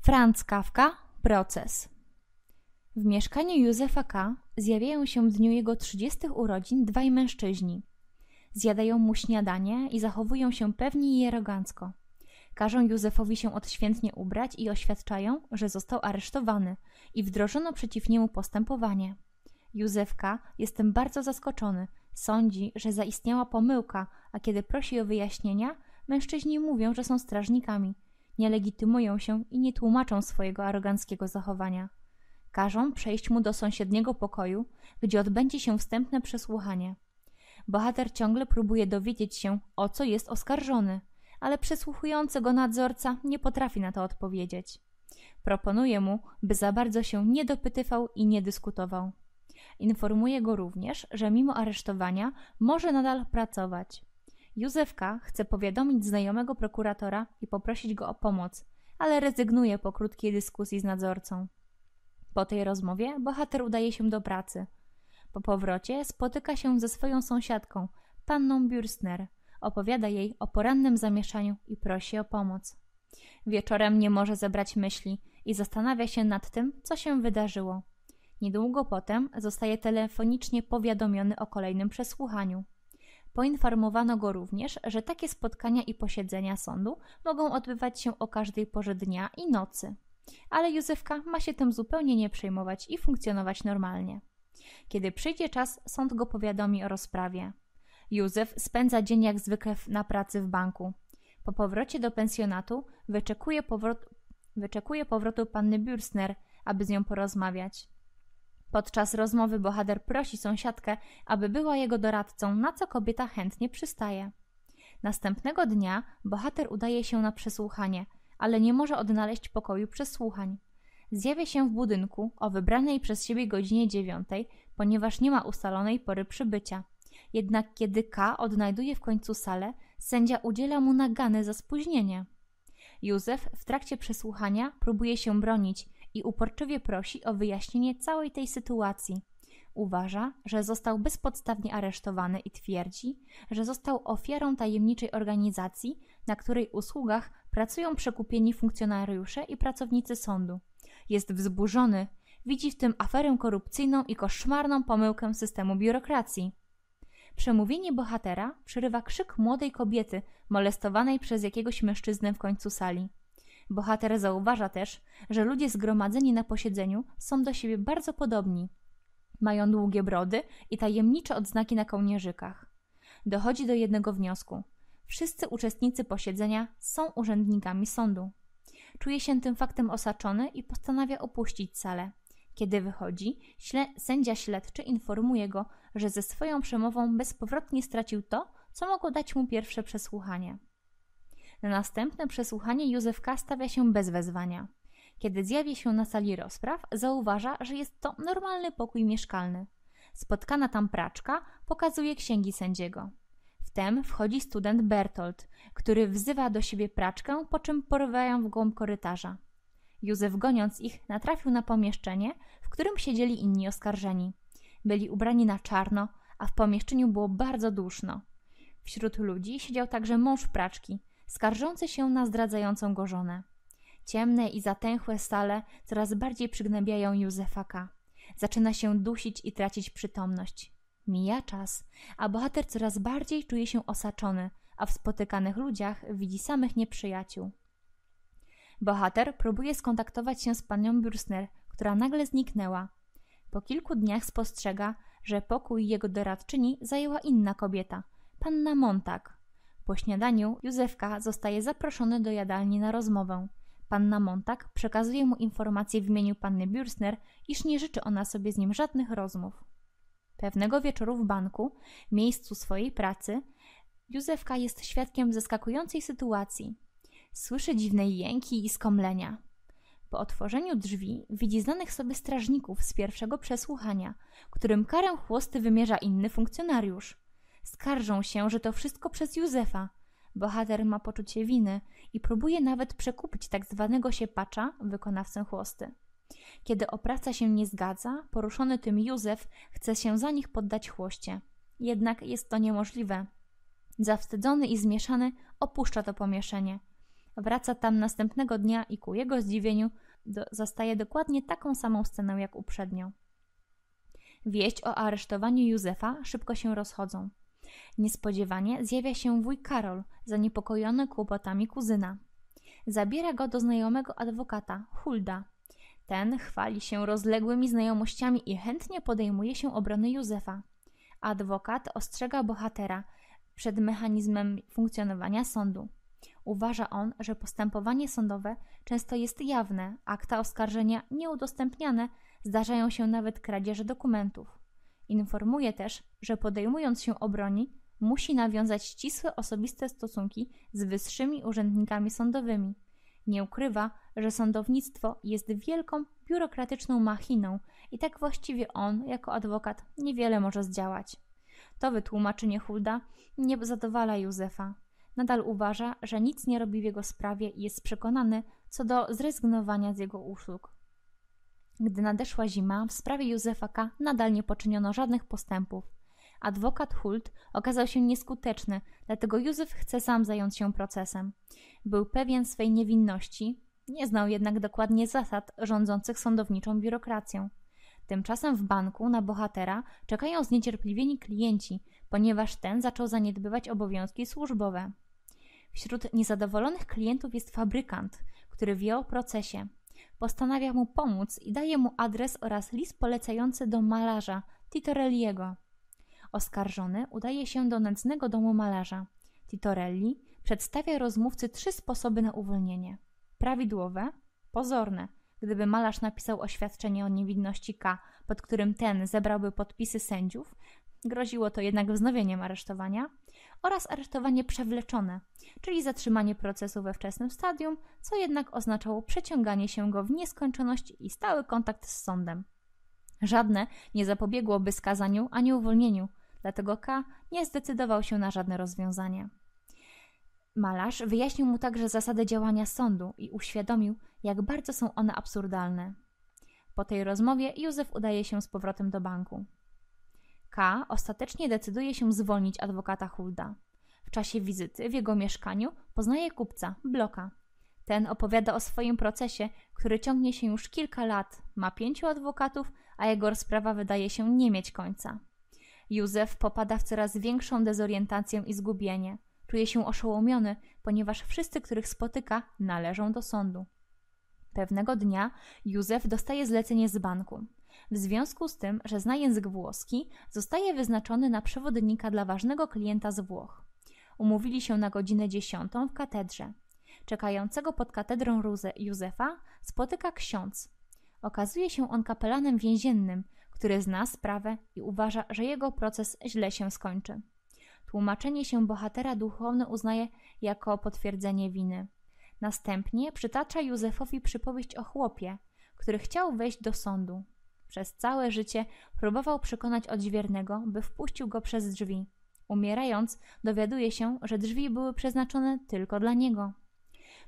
Franz Kafka Proces W mieszkaniu Józefa K. zjawiają się w dniu jego 30 urodzin dwaj mężczyźni. Zjadają mu śniadanie i zachowują się pewni i arogancko. Każą Józefowi się odświętnie ubrać i oświadczają, że został aresztowany i wdrożono przeciw niemu postępowanie. Józef K. jestem bardzo zaskoczony – Sądzi, że zaistniała pomyłka, a kiedy prosi o wyjaśnienia, mężczyźni mówią, że są strażnikami. Nie legitymują się i nie tłumaczą swojego aroganckiego zachowania. Każą przejść mu do sąsiedniego pokoju, gdzie odbędzie się wstępne przesłuchanie. Bohater ciągle próbuje dowiedzieć się, o co jest oskarżony, ale przesłuchujący go nadzorca nie potrafi na to odpowiedzieć. Proponuje mu, by za bardzo się nie dopytywał i nie dyskutował. Informuje go również, że mimo aresztowania może nadal pracować. Józefka chce powiadomić znajomego prokuratora i poprosić go o pomoc, ale rezygnuje po krótkiej dyskusji z nadzorcą. Po tej rozmowie bohater udaje się do pracy. Po powrocie spotyka się ze swoją sąsiadką, panną Bürstner. Opowiada jej o porannym zamieszaniu i prosi o pomoc. Wieczorem nie może zebrać myśli i zastanawia się nad tym, co się wydarzyło. Niedługo potem zostaje telefonicznie powiadomiony o kolejnym przesłuchaniu. Poinformowano go również, że takie spotkania i posiedzenia sądu mogą odbywać się o każdej porze dnia i nocy. Ale Józefka ma się tym zupełnie nie przejmować i funkcjonować normalnie. Kiedy przyjdzie czas, sąd go powiadomi o rozprawie. Józef spędza dzień jak zwykle na pracy w banku. Po powrocie do pensjonatu wyczekuje, powrot... wyczekuje powrotu panny Bürstner, aby z nią porozmawiać. Podczas rozmowy bohater prosi sąsiadkę, aby była jego doradcą, na co kobieta chętnie przystaje. Następnego dnia bohater udaje się na przesłuchanie, ale nie może odnaleźć pokoju przesłuchań. Zjawia się w budynku o wybranej przez siebie godzinie dziewiątej, ponieważ nie ma ustalonej pory przybycia. Jednak kiedy K odnajduje w końcu salę, sędzia udziela mu nagany za spóźnienie. Józef w trakcie przesłuchania próbuje się bronić, i uporczywie prosi o wyjaśnienie całej tej sytuacji. Uważa, że został bezpodstawnie aresztowany i twierdzi, że został ofiarą tajemniczej organizacji, na której usługach pracują przekupieni funkcjonariusze i pracownicy sądu. Jest wzburzony, widzi w tym aferę korupcyjną i koszmarną pomyłkę systemu biurokracji. Przemówienie bohatera przerywa krzyk młodej kobiety molestowanej przez jakiegoś mężczyznę w końcu sali. Bohater zauważa też, że ludzie zgromadzeni na posiedzeniu są do siebie bardzo podobni. Mają długie brody i tajemnicze odznaki na kołnierzykach. Dochodzi do jednego wniosku. Wszyscy uczestnicy posiedzenia są urzędnikami sądu. Czuje się tym faktem osaczony i postanawia opuścić salę. Kiedy wychodzi, śle sędzia śledczy informuje go, że ze swoją przemową bezpowrotnie stracił to, co mogło dać mu pierwsze przesłuchanie. Na następne przesłuchanie Józefka stawia się bez wezwania. Kiedy zjawi się na sali rozpraw, zauważa, że jest to normalny pokój mieszkalny. Spotkana tam praczka pokazuje księgi sędziego. Wtem wchodzi student Bertolt, który wzywa do siebie praczkę, po czym porywają w głąb korytarza. Józef goniąc ich natrafił na pomieszczenie, w którym siedzieli inni oskarżeni. Byli ubrani na czarno, a w pomieszczeniu było bardzo duszno. Wśród ludzi siedział także mąż praczki – skarżący się na zdradzającą go żonę. Ciemne i zatęchłe sale coraz bardziej przygnębiają Józefa K. Zaczyna się dusić i tracić przytomność. Mija czas, a bohater coraz bardziej czuje się osaczony, a w spotykanych ludziach widzi samych nieprzyjaciół. Bohater próbuje skontaktować się z panią Bürstner, która nagle zniknęła. Po kilku dniach spostrzega, że pokój jego doradczyni zajęła inna kobieta, panna Montag, po śniadaniu Józefka zostaje zaproszony do jadalni na rozmowę. Panna Montag przekazuje mu informację w imieniu panny Bürstner, iż nie życzy ona sobie z nim żadnych rozmów. Pewnego wieczoru w banku, miejscu swojej pracy, Józefka jest świadkiem zaskakującej sytuacji. Słyszy dziwne jęki i skomlenia. Po otworzeniu drzwi widzi znanych sobie strażników z pierwszego przesłuchania, którym karę chłosty wymierza inny funkcjonariusz. Skarżą się, że to wszystko przez Józefa. Bohater ma poczucie winy i próbuje nawet przekupić tak zwanego siepacza, wykonawcę chłosty. Kiedy opraca się nie zgadza, poruszony tym Józef chce się za nich poddać chłoście. Jednak jest to niemożliwe. Zawstydzony i zmieszany opuszcza to pomieszenie. Wraca tam następnego dnia i ku jego zdziwieniu do, zastaje dokładnie taką samą scenę jak uprzednio. Wieść o aresztowaniu Józefa szybko się rozchodzą. Niespodziewanie zjawia się wuj Karol, zaniepokojony kłopotami kuzyna. Zabiera go do znajomego adwokata, Hulda. Ten chwali się rozległymi znajomościami i chętnie podejmuje się obrony Józefa. Adwokat ostrzega bohatera przed mechanizmem funkcjonowania sądu. Uważa on, że postępowanie sądowe często jest jawne, akta oskarżenia nieudostępniane, zdarzają się nawet kradzieże dokumentów. Informuje też, że podejmując się obroni, musi nawiązać ścisłe osobiste stosunki z wyższymi urzędnikami sądowymi. Nie ukrywa, że sądownictwo jest wielką biurokratyczną machiną i tak właściwie on, jako adwokat, niewiele może zdziałać. To wytłumaczenie Hulda nie zadowala Józefa. Nadal uważa, że nic nie robi w jego sprawie i jest przekonany co do zrezygnowania z jego usług. Gdy nadeszła zima, w sprawie Józefa K. nadal nie poczyniono żadnych postępów. Adwokat Hult okazał się nieskuteczny, dlatego Józef chce sam zająć się procesem. Był pewien swej niewinności, nie znał jednak dokładnie zasad rządzących sądowniczą biurokracją. Tymczasem w banku na bohatera czekają zniecierpliwieni klienci, ponieważ ten zaczął zaniedbywać obowiązki służbowe. Wśród niezadowolonych klientów jest fabrykant, który wie o procesie postanawia mu pomóc i daje mu adres oraz list polecający do malarza Titorelliego. Oskarżony udaje się do nędznego domu malarza. Titorelli przedstawia rozmówcy trzy sposoby na uwolnienie: prawidłowe, pozorne. Gdyby malarz napisał oświadczenie o niewinności K, pod którym ten zebrałby podpisy sędziów, Groziło to jednak wznowieniem aresztowania oraz aresztowanie przewleczone, czyli zatrzymanie procesu we wczesnym stadium, co jednak oznaczało przeciąganie się go w nieskończoność i stały kontakt z sądem. Żadne nie zapobiegłoby skazaniu ani uwolnieniu, dlatego K nie zdecydował się na żadne rozwiązanie. Malarz wyjaśnił mu także zasady działania sądu i uświadomił, jak bardzo są one absurdalne. Po tej rozmowie Józef udaje się z powrotem do banku. K. ostatecznie decyduje się zwolnić adwokata Hulda. W czasie wizyty w jego mieszkaniu poznaje kupca, Bloka. Ten opowiada o swoim procesie, który ciągnie się już kilka lat, ma pięciu adwokatów, a jego rozprawa wydaje się nie mieć końca. Józef popada w coraz większą dezorientację i zgubienie. Czuje się oszołomiony, ponieważ wszyscy, których spotyka, należą do sądu. Pewnego dnia Józef dostaje zlecenie z banku w związku z tym, że zna język włoski, zostaje wyznaczony na przewodnika dla ważnego klienta z Włoch. Umówili się na godzinę dziesiątą w katedrze. Czekającego pod katedrą Józefa spotyka ksiądz. Okazuje się on kapelanem więziennym, który zna sprawę i uważa, że jego proces źle się skończy. Tłumaczenie się bohatera duchowny uznaje jako potwierdzenie winy. Następnie przytacza Józefowi przypowieść o chłopie, który chciał wejść do sądu. Przez całe życie próbował przekonać odźwiernego, by wpuścił go przez drzwi. Umierając, dowiaduje się, że drzwi były przeznaczone tylko dla niego.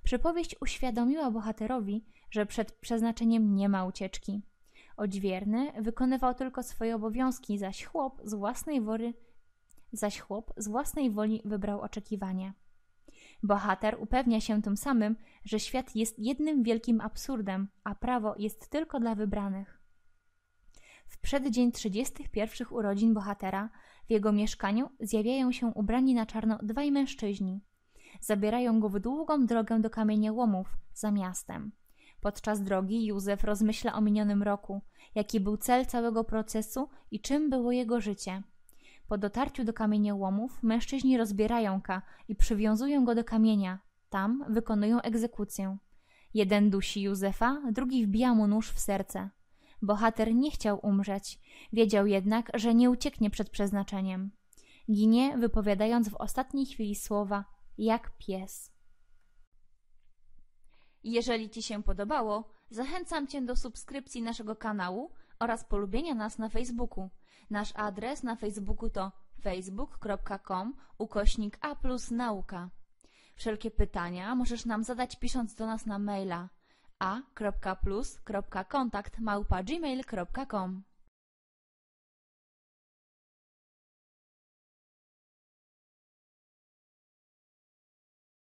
Przypowieść uświadomiła bohaterowi, że przed przeznaczeniem nie ma ucieczki. Odźwierny wykonywał tylko swoje obowiązki, zaś chłop z własnej, wory, zaś chłop z własnej woli wybrał oczekiwanie. Bohater upewnia się tym samym, że świat jest jednym wielkim absurdem, a prawo jest tylko dla wybranych. W przeddzień 31 urodzin bohatera w jego mieszkaniu zjawiają się ubrani na czarno dwaj mężczyźni. Zabierają go w długą drogę do kamienia łomów za miastem. Podczas drogi Józef rozmyśla o minionym roku, jaki był cel całego procesu i czym było jego życie. Po dotarciu do kamienia łomów mężczyźni rozbierają ka i przywiązują go do kamienia. Tam wykonują egzekucję. Jeden dusi Józefa, drugi wbija mu nóż w serce. Bohater nie chciał umrzeć, wiedział jednak, że nie ucieknie przed przeznaczeniem. Ginie, wypowiadając w ostatniej chwili słowa jak pies. Jeżeli Ci się podobało, zachęcam Cię do subskrypcji naszego kanału oraz polubienia nas na Facebooku. Nasz adres na Facebooku to facebook.com ukośnik a plus nauka. Wszelkie pytania możesz nam zadać pisząc do nas na maila a.plus.kontakt małpa gmail.com